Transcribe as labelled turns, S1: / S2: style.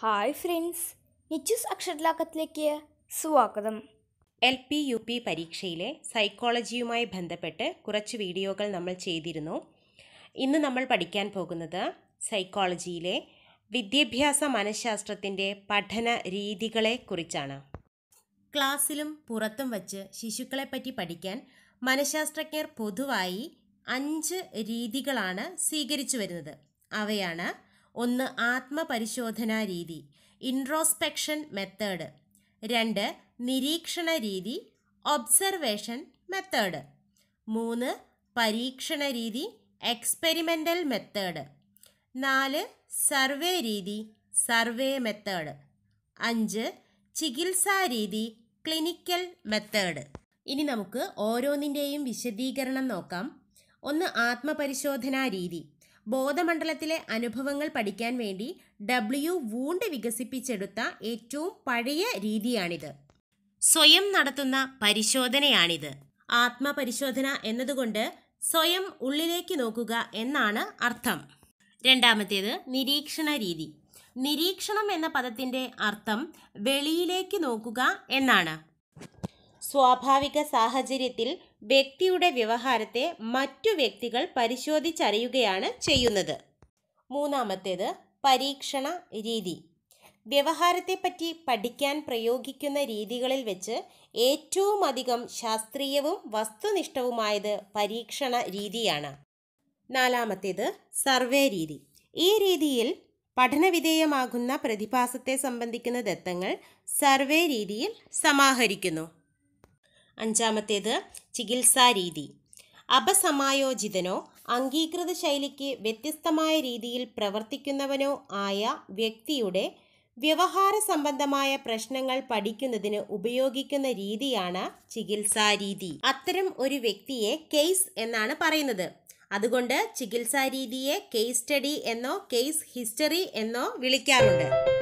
S1: hi friends നിച്ചൂസ് അക്ഷരലാക്കത്തിലേക്ക് സ്വാഗതം എൽ പി യു പി പരീക്ഷയിലെ സൈക്കോളജിയുമായി ബന്ധപ്പെട്ട് കുറച്ച് വീഡിയോകൾ നമ്മൾ ചെയ്തിരുന്നു ഇന്ന് നമ്മൾ പഠിക്കാൻ പോകുന്നത് സൈക്കോളജിയിലെ വിദ്യാഭ്യാസ മനഃശാസ്ത്രത്തിൻ്റെ പഠന രീതികളെ കുറിച്ചാണ് ക്ലാസ്സിലും പുറത്തും വച്ച് ശിശുക്കളെപ്പറ്റി പഠിക്കാൻ മനഃശാസ്ത്രജ്ഞർ പൊതുവായി അഞ്ച് രീതികളാണ് സ്വീകരിച്ചു വരുന്നത് അവയാണ് ഒന്ന് ആത്മപരിശോധനാ രീതി ഇൻട്രോസ്പെക്ഷൻ മെത്തേഡ് രണ്ട് നിരീക്ഷണ രീതി ഒബ്സർവേഷൻ മെത്തേഡ് മൂന്ന് പരീക്ഷണ രീതി എക്സ്പെരിമെൻ്റൽ മെത്തേഡ് നാല് സർവേ രീതി സർവേ മെത്തേഡ് അഞ്ച് ചികിത്സാ രീതി ക്ലിനിക്കൽ മെത്തേഡ് ഇനി നമുക്ക് ഓരോന്നിൻ്റെയും വിശദീകരണം നോക്കാം ഒന്ന് ആത്മപരിശോധനാ രീതി ബോധമണ്ഡലത്തിലെ അനുഭവങ്ങൾ പഠിക്കാൻ വേണ്ടി ഡബ്ല്യു വൂണ്ട് വികസിപ്പിച്ചെടുത്ത ഏറ്റവും പഴയ രീതിയാണിത് സ്വയം നടത്തുന്ന പരിശോധനയാണിത് ആത്മപരിശോധന എന്നതുകൊണ്ട് സ്വയം ഉള്ളിലേക്ക് നോക്കുക എന്നാണ് അർത്ഥം രണ്ടാമത്തേത് നിരീക്ഷണ രീതി നിരീക്ഷണം എന്ന പദത്തിൻ്റെ അർത്ഥം വെളിയിലേക്ക് നോക്കുക എന്നാണ് സ്വാഭാവിക സാഹചര്യത്തിൽ വ്യക്തിയുടെ വ്യവഹാരത്തെ മറ്റു വ്യക്തികൾ പരിശോധിച്ചറിയുകയാണ് ചെയ്യുന്നത് മൂന്നാമത്തേത് പരീക്ഷണ രീതി വ്യവഹാരത്തെപ്പറ്റി പഠിക്കാൻ പ്രയോഗിക്കുന്ന രീതികളിൽ വെച്ച് ഏറ്റവും അധികം ശാസ്ത്രീയവും വസ്തുനിഷ്ഠവുമായത് പരീക്ഷണ രീതിയാണ് നാലാമത്തേത് സർവേ രീതി ഈ രീതിയിൽ പഠനവിധേയമാകുന്ന പ്രതിഭാസത്തെ സംബന്ധിക്കുന്ന ദത്തങ്ങൾ സർവേ രീതിയിൽ സമാഹരിക്കുന്നു അഞ്ചാമത്തേത് ചികിത്സാരീതി അപസമായോജിതനോ അംഗീകൃത ശൈലിക്ക് വ്യത്യസ്തമായ രീതിയിൽ പ്രവർത്തിക്കുന്നവനോ ആയ വ്യക്തിയുടെ വ്യവഹാര സംബന്ധമായ പ്രശ്നങ്ങൾ പഠിക്കുന്നതിന് ഉപയോഗിക്കുന്ന രീതിയാണ് ചികിത്സാരീതി അത്തരം ഒരു വ്യക്തിയെ കേസ് എന്നാണ് പറയുന്നത് അതുകൊണ്ട് ചികിത്സാരീതിയെ കേസ് സ്റ്റഡി എന്നോ കേസ് ഹിസ്റ്ററി എന്നോ വിളിക്കാറുണ്ട്